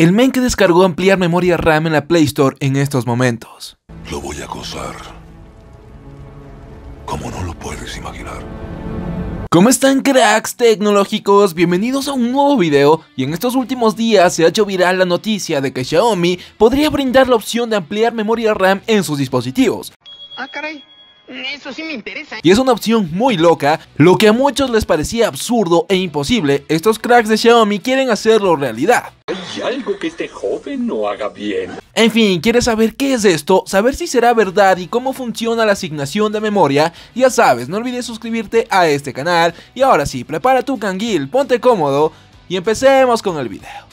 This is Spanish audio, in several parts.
El men que descargó ampliar memoria RAM en la Play Store en estos momentos. Lo voy a acosar. Como no lo puedes imaginar. ¿Cómo están cracks tecnológicos? Bienvenidos a un nuevo video y en estos últimos días se ha hecho viral la noticia de que Xiaomi podría brindar la opción de ampliar memoria RAM en sus dispositivos. Ah, caray. Eso sí me interesa. Y es una opción muy loca, lo que a muchos les parecía absurdo e imposible, estos cracks de Xiaomi quieren hacerlo realidad. Hay algo que este joven no haga bien. En fin, ¿quieres saber qué es esto? Saber si será verdad y cómo funciona la asignación de memoria? Ya sabes, no olvides suscribirte a este canal. Y ahora sí, prepara tu canguil, ponte cómodo y empecemos con el video.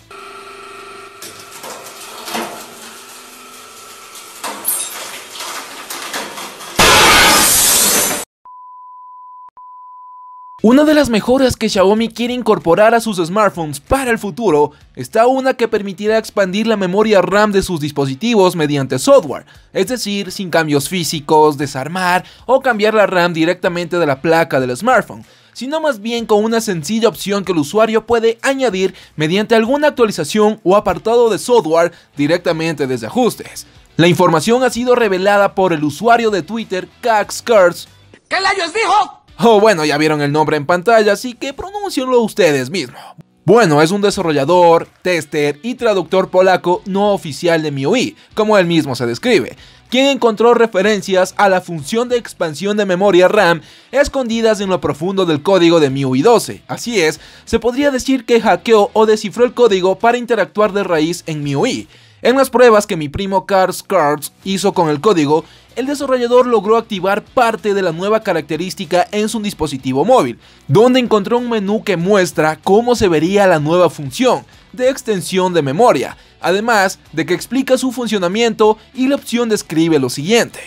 Una de las mejoras que Xiaomi quiere incorporar a sus smartphones para el futuro está una que permitirá expandir la memoria RAM de sus dispositivos mediante software, es decir, sin cambios físicos, desarmar o cambiar la RAM directamente de la placa del smartphone sino más bien con una sencilla opción que el usuario puede añadir mediante alguna actualización o apartado de software directamente desde ajustes. La información ha sido revelada por el usuario de Twitter Cax e ¿Qué ¿Qué dijo? Oh, bueno, ya vieron el nombre en pantalla, así que pronuncienlo ustedes mismos. Bueno, es un desarrollador, tester y traductor polaco no oficial de MIUI, como él mismo se describe, quien encontró referencias a la función de expansión de memoria RAM escondidas en lo profundo del código de MIUI 12. Así es, se podría decir que hackeó o descifró el código para interactuar de raíz en MIUI. En las pruebas que mi primo Cars Cards hizo con el código, el desarrollador logró activar parte de la nueva característica en su dispositivo móvil, donde encontró un menú que muestra cómo se vería la nueva función de extensión de memoria, además de que explica su funcionamiento y la opción describe lo siguiente.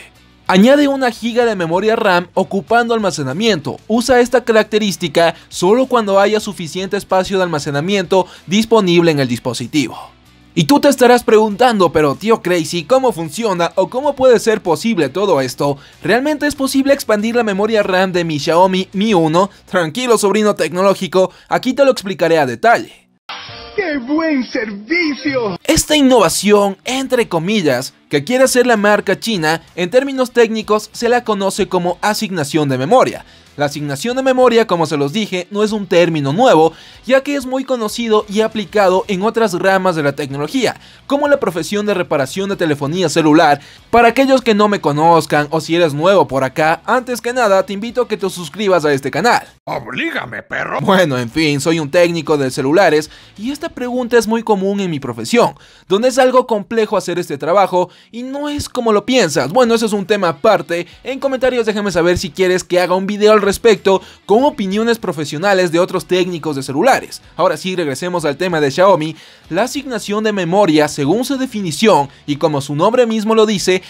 Añade una giga de memoria RAM ocupando almacenamiento. Usa esta característica solo cuando haya suficiente espacio de almacenamiento disponible en el dispositivo. Y tú te estarás preguntando, pero tío Crazy, ¿cómo funciona o cómo puede ser posible todo esto? ¿Realmente es posible expandir la memoria RAM de mi Xiaomi Mi 1? Tranquilo sobrino tecnológico, aquí te lo explicaré a detalle. ¡Qué buen servicio! Esta innovación, entre comillas, que quiere hacer la marca china, en términos técnicos se la conoce como asignación de memoria. La asignación de memoria, como se los dije, no es un término nuevo, ya que es muy conocido y aplicado en otras ramas de la tecnología, como la profesión de reparación de telefonía celular. Para aquellos que no me conozcan o si eres nuevo por acá, antes que nada te invito a que te suscribas a este canal. Oblígame, perro. Bueno, en fin, soy un técnico de celulares y esta pregunta es muy común en mi profesión, donde es algo complejo hacer este trabajo y no es como lo piensas. Bueno, eso es un tema aparte. En comentarios déjame saber si quieres que haga un video al respecto con opiniones profesionales de otros técnicos de celulares. Ahora sí, regresemos al tema de Xiaomi. La asignación de memoria, según su definición y como su nombre mismo lo dice,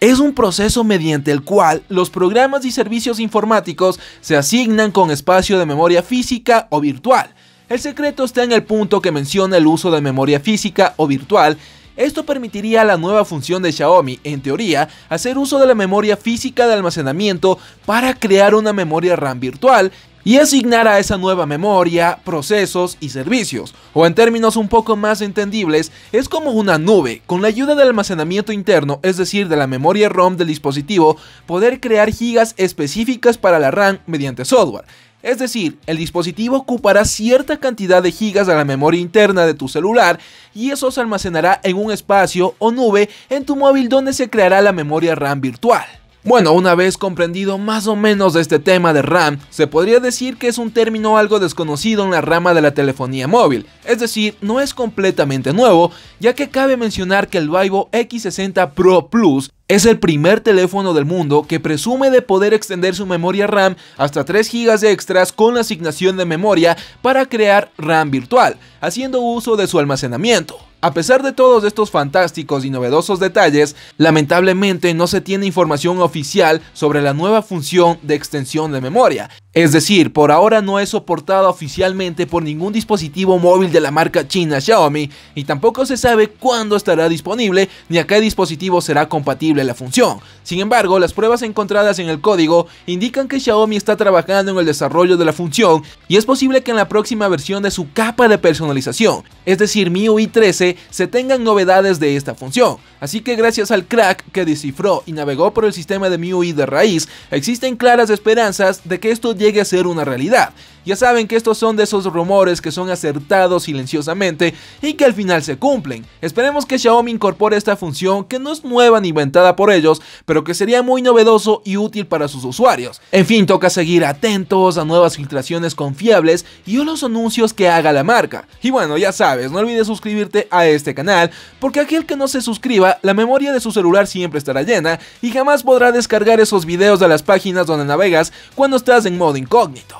es un proceso mediante el cual los programas y servicios informáticos se asignan con espacio de memoria física o virtual. El secreto está en el punto que menciona el uso de memoria física o virtual esto permitiría a la nueva función de Xiaomi, en teoría, hacer uso de la memoria física de almacenamiento para crear una memoria RAM virtual y asignar a esa nueva memoria, procesos y servicios, o en términos un poco más entendibles, es como una nube, con la ayuda del almacenamiento interno, es decir, de la memoria ROM del dispositivo, poder crear gigas específicas para la RAM mediante software. Es decir, el dispositivo ocupará cierta cantidad de gigas de la memoria interna de tu celular y eso se almacenará en un espacio o nube en tu móvil donde se creará la memoria RAM virtual. Bueno, una vez comprendido más o menos este tema de RAM, se podría decir que es un término algo desconocido en la rama de la telefonía móvil, es decir, no es completamente nuevo, ya que cabe mencionar que el Vivo X60 Pro Plus es el primer teléfono del mundo que presume de poder extender su memoria RAM hasta 3 GB de extras con la asignación de memoria para crear RAM virtual, haciendo uso de su almacenamiento. A pesar de todos estos fantásticos y novedosos detalles, lamentablemente no se tiene información oficial sobre la nueva función de extensión de memoria. Es decir, por ahora no es soportada oficialmente por ningún dispositivo móvil de la marca china Xiaomi y tampoco se sabe cuándo estará disponible ni a qué dispositivo será compatible la función. Sin embargo, las pruebas encontradas en el código indican que Xiaomi está trabajando en el desarrollo de la función y es posible que en la próxima versión de su capa de personalización, es decir MIUI 13, se tengan novedades de esta función. Así que gracias al crack que descifró y navegó por el sistema de MIUI de raíz, existen claras esperanzas de que esto llegue a ser una realidad. Ya saben que estos son de esos rumores que son acertados silenciosamente y que al final se cumplen. Esperemos que Xiaomi incorpore esta función que no es nueva ni inventada por ellos, pero que sería muy novedoso y útil para sus usuarios. En fin, toca seguir atentos a nuevas filtraciones confiables y a los anuncios que haga la marca. Y bueno, ya sabes, no olvides suscribirte a este canal, porque aquel que no se suscriba, la memoria de su celular siempre estará llena y jamás podrá descargar esos videos de las páginas donde navegas cuando estás en modo incógnito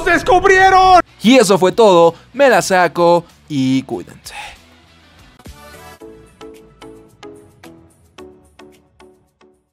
descubrieron! Y eso fue todo. Me la saco y cuídense.